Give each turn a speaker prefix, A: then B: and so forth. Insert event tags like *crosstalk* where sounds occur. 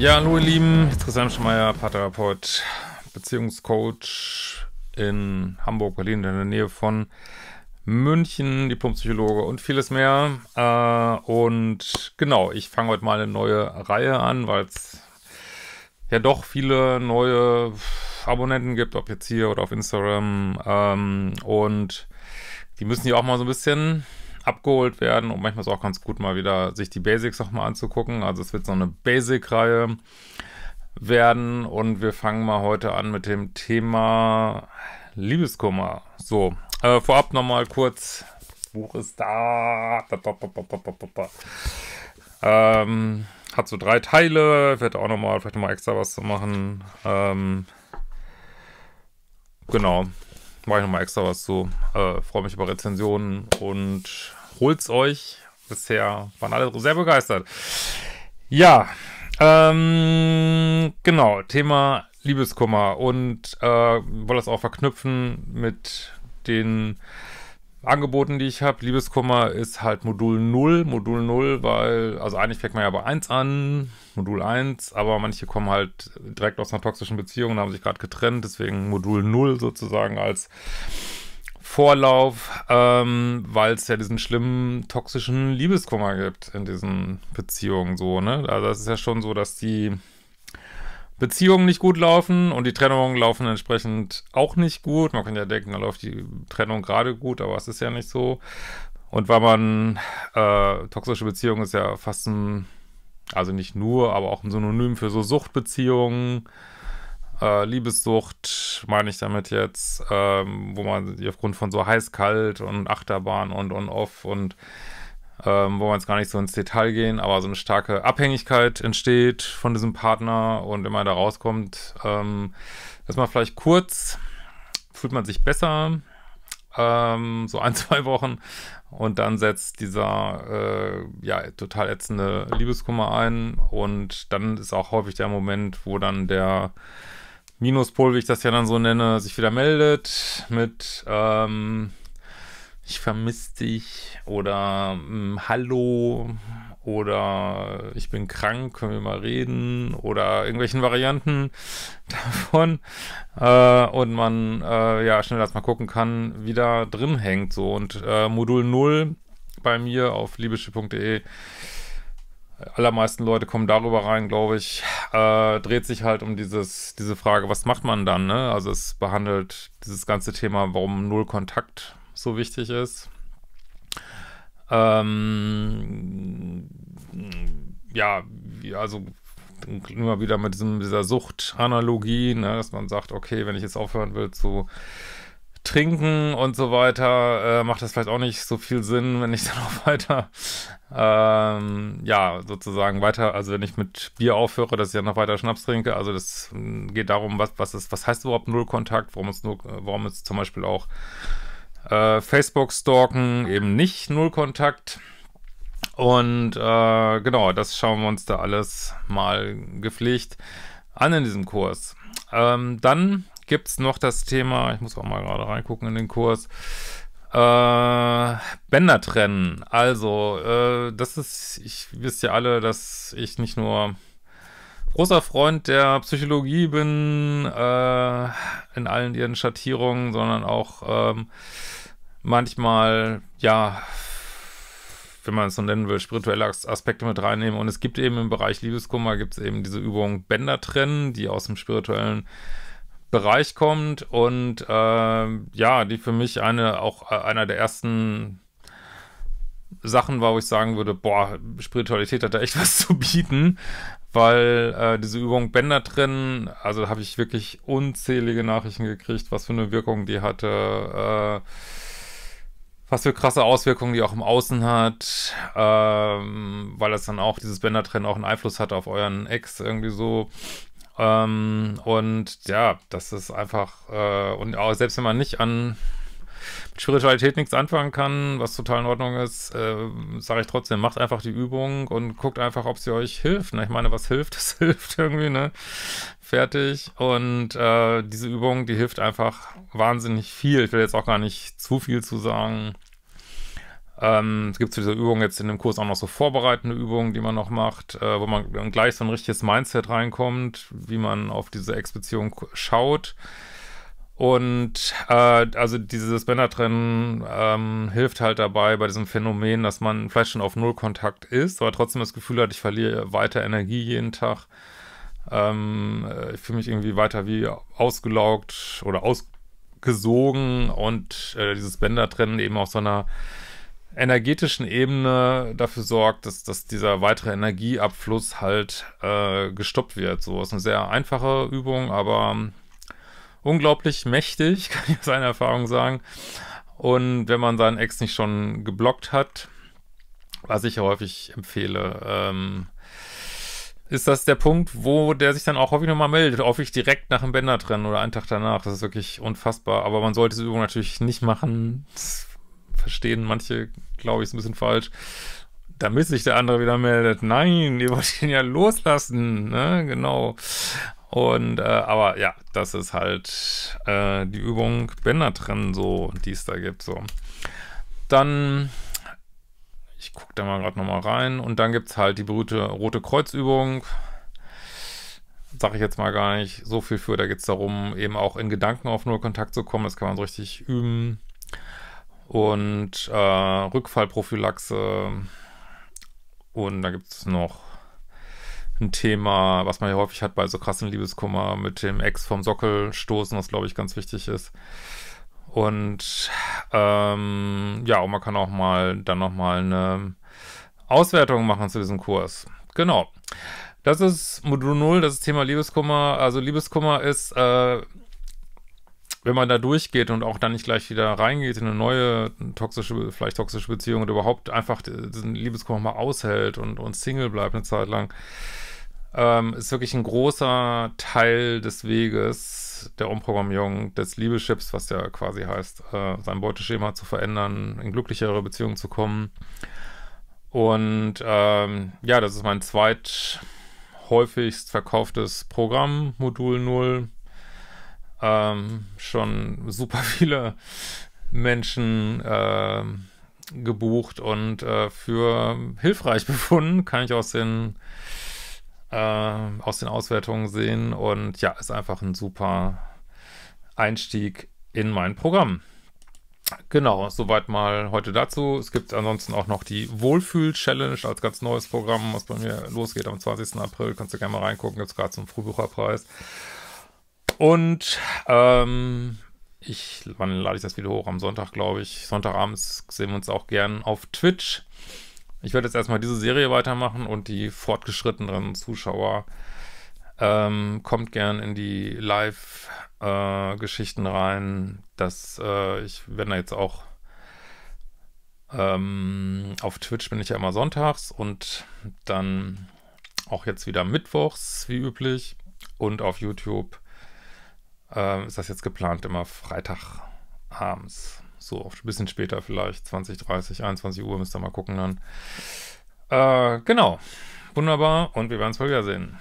A: Ja, hallo ihr Lieben, Christian Schmeier, Paartherapeut, Beziehungscoach in Hamburg, Berlin, in der Nähe von München, Diplompsychologe und vieles mehr. Äh, und genau, ich fange heute mal eine neue Reihe an, weil es ja doch viele neue Abonnenten gibt, ob jetzt hier oder auf Instagram. Ähm, und die müssen ja auch mal so ein bisschen abgeholt werden und manchmal ist auch ganz gut mal wieder sich die Basics nochmal anzugucken. Also es wird so eine Basic-Reihe werden und wir fangen mal heute an mit dem Thema Liebeskummer. So, äh, vorab nochmal kurz, Buch ist da. Ähm, hat so drei Teile, wird auch nochmal, vielleicht nochmal extra was zu machen. Ähm, genau mache ich nochmal extra was zu. Äh, Freue mich über Rezensionen und holt's euch. Bisher waren alle sehr begeistert. Ja, ähm, genau, Thema Liebeskummer und äh, wollte das auch verknüpfen mit den Angeboten, die ich habe. Liebeskummer ist halt Modul 0. Modul 0, weil, also eigentlich fängt man ja bei 1 an, Modul 1, aber manche kommen halt direkt aus einer toxischen Beziehung und haben sich gerade getrennt, deswegen Modul 0 sozusagen als Vorlauf, ähm, weil es ja diesen schlimmen, toxischen Liebeskummer gibt in diesen Beziehungen so, ne? Also das ist ja schon so, dass die Beziehungen nicht gut laufen und die Trennungen laufen entsprechend auch nicht gut. Man kann ja denken, da läuft die Trennung gerade gut, aber es ist ja nicht so. Und weil man, äh, toxische Beziehungen ist ja fast ein, also nicht nur, aber auch ein Synonym für so Suchtbeziehungen, äh, Liebessucht, meine ich damit jetzt, ähm, wo man aufgrund von so heiß-kalt und Achterbahn und on-off und, und ähm, wollen wir jetzt gar nicht so ins Detail gehen, aber so eine starke Abhängigkeit entsteht von diesem Partner und immer da rauskommt, ähm, dass man vielleicht kurz fühlt man sich besser, ähm, so ein, *laughs* zwei Wochen und dann setzt dieser äh, ja total ätzende Liebeskummer ein und dann ist auch häufig der Moment, wo dann der Minuspol, wie ich das ja dann so nenne, sich wieder meldet mit ähm, ich vermisse dich oder hm, hallo oder ich bin krank, können wir mal reden oder irgendwelchen Varianten *laughs* davon äh, und man äh, ja schnell erstmal gucken kann, wie da drin hängt so und äh, Modul 0 bei mir auf liebeschiff.de allermeisten Leute kommen darüber rein, glaube ich, äh, dreht sich halt um dieses, diese Frage, was macht man dann, ne? Also es behandelt dieses ganze Thema, warum null Kontakt so wichtig ist. Ähm, ja, also immer wieder mit diesem, dieser Suchtanalogie, ne, dass man sagt, okay, wenn ich jetzt aufhören will zu trinken und so weiter, äh, macht das vielleicht auch nicht so viel Sinn, *laughs* wenn ich dann auch weiter, ähm, ja, sozusagen weiter, also wenn ich mit Bier aufhöre, dass ich dann noch weiter Schnaps trinke. Also das mm, geht darum, was, was ist, was heißt überhaupt Nullkontakt, warum es nur, äh, warum es zum Beispiel auch äh, Facebook stalken eben nicht, null Kontakt. Und äh, genau, das schauen wir uns da alles mal gepflegt an in diesem Kurs. Ähm, dann gibt es noch das Thema, ich muss auch mal gerade reingucken in den Kurs, äh, Bänder trennen. Also, äh, das ist, ich wisst ja alle, dass ich nicht nur großer Freund der Psychologie bin, äh, in allen ihren Schattierungen, sondern auch ähm, manchmal, ja, wenn man es so nennen will, spirituelle Aspekte mit reinnehmen. Und es gibt eben im Bereich Liebeskummer, gibt es eben diese Übung Bänder trennen, die aus dem spirituellen Bereich kommt und äh, ja, die für mich eine auch äh, einer der ersten Sachen war, wo ich sagen würde, boah, Spiritualität hat da echt *laughs* was zu bieten weil äh, diese Übung Bänder trennen, also habe ich wirklich unzählige Nachrichten gekriegt, was für eine Wirkung die hatte, äh, was für krasse Auswirkungen die auch im Außen hat, ähm, weil das dann auch, dieses Bänder Bändertrennen auch einen Einfluss hat auf euren Ex irgendwie so. Ähm, und ja, das ist einfach, äh, und auch selbst wenn man nicht an mit Spiritualität nichts anfangen kann, was total in Ordnung ist, äh, sage ich trotzdem, macht einfach die Übung und guckt einfach, ob sie euch hilft. Ne? Ich meine, was hilft, *laughs* das hilft irgendwie, ne? Fertig. Und äh, diese Übung, die hilft einfach wahnsinnig viel. Ich will jetzt auch gar nicht zu viel zu sagen. Ähm, es gibt zu dieser Übung jetzt in dem Kurs auch noch so vorbereitende Übungen, die man noch macht, äh, wo man gleich so ein richtiges Mindset reinkommt, wie man auf diese Ex-Beziehung schaut. Und äh, also dieses Männertrennen ähm, hilft halt dabei bei diesem Phänomen, dass man vielleicht schon auf Nullkontakt ist, aber trotzdem das Gefühl hat, ich verliere weiter Energie jeden Tag. Ähm, äh, ich fühle mich irgendwie weiter wie ausgelaugt oder ausgesogen und äh, dieses Bändertrennen eben auf so einer energetischen Ebene dafür sorgt, dass, dass dieser weitere Energieabfluss halt äh, gestoppt wird. So ist eine sehr einfache Übung, aber unglaublich mächtig, *laughs* kann ich aus einer Erfahrung sagen. Und wenn man seinen Ex nicht schon geblockt hat, was ich häufig empfehle, ähm, ist das der Punkt, wo der sich dann auch häufig nochmal meldet. Häufig direkt nach dem Bänder trennen oder einen Tag danach. Das ist wirklich unfassbar. Aber man sollte diese Übung natürlich nicht machen. Das verstehen manche, glaube ich, ist ein bisschen falsch. Damit sich der andere wieder meldet. Nein, ihr wollt ihn ja loslassen. Ne? Genau. Und äh, aber ja, das ist halt äh, die Übung Bänder trennen, so die es da gibt. So. Dann, ich gucke da mal gerade nochmal rein. Und dann gibt es halt die berühmte Rote Kreuzübung. Sag ich jetzt mal gar nicht so viel für. Da geht es darum, eben auch in Gedanken auf Null Kontakt zu kommen. Das kann man so richtig üben. Und äh, Rückfallprophylaxe. Und da gibt es noch ein Thema, was man ja häufig hat bei so krassen Liebeskummer, mit dem Ex vom Sockel stoßen, was glaube ich ganz wichtig ist. Und ähm, ja, und man kann auch mal dann nochmal eine Auswertung machen zu diesem Kurs. Genau. Das ist Modul 0, das ist Thema Liebeskummer. Also Liebeskummer ist, äh, wenn man da durchgeht und auch dann nicht gleich wieder reingeht in eine neue toxische, vielleicht toxische Beziehung und überhaupt einfach diesen Liebeskummer mal aushält und, und Single bleibt eine Zeit lang ähm, ist wirklich ein großer Teil des Weges der Umprogrammierung des Liebeschips, was ja quasi heißt, äh, sein Beuteschema zu verändern, in glücklichere Beziehungen zu kommen. Und ähm, ja, das ist mein zweithäufigst verkauftes Programm, Modul 0. Ähm, schon super *laughs* viele Menschen äh, gebucht und äh, für hilfreich *laughs* befunden, kann ich aus den äh, aus den Auswertungen sehen. Und ja, ist einfach ein super Einstieg in mein Programm. Genau, soweit mal heute dazu. Es gibt ansonsten auch noch die Wohlfühl-Challenge als ganz neues Programm, was bei mir losgeht am 20. April. Kannst du gerne mal reingucken, gibt es gerade zum Frühbucherpreis. Und ähm, ich, wann lade ich das Video hoch? Am Sonntag, glaube ich. Sonntagabends sehen wir uns auch gern auf Twitch. Ich werde jetzt erstmal diese Serie weitermachen und die fortgeschritteneren Zuschauer ähm, kommt gern in die Live-Geschichten äh, rein. Das, äh, ich werde da jetzt auch ähm, auf Twitch bin ich ja immer sonntags und dann auch jetzt wieder mittwochs, wie üblich. Und auf YouTube äh, ist das jetzt geplant immer Freitagabends. So, ein bisschen später vielleicht, 20, 30, 21 Uhr, müsst ihr mal gucken dann. Äh, genau. Wunderbar und wir werden uns wohl wiedersehen.